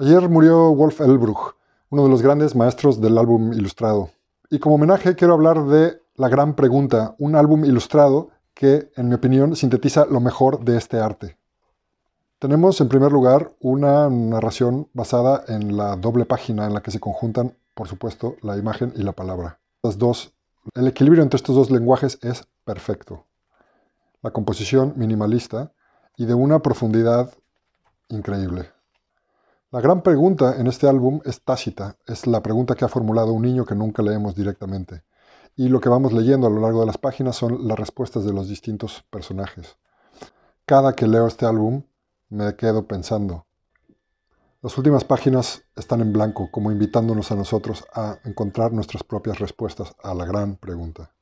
Ayer murió Wolf Elbruch, uno de los grandes maestros del álbum ilustrado. Y como homenaje quiero hablar de La Gran Pregunta, un álbum ilustrado que, en mi opinión, sintetiza lo mejor de este arte. Tenemos, en primer lugar, una narración basada en la doble página en la que se conjuntan, por supuesto, la imagen y la palabra. dos, el equilibrio entre estos dos lenguajes es perfecto. La composición minimalista y de una profundidad increíble. La gran pregunta en este álbum es tácita, es la pregunta que ha formulado un niño que nunca leemos directamente. Y lo que vamos leyendo a lo largo de las páginas son las respuestas de los distintos personajes. Cada que leo este álbum me quedo pensando. Las últimas páginas están en blanco, como invitándonos a nosotros a encontrar nuestras propias respuestas a la gran pregunta.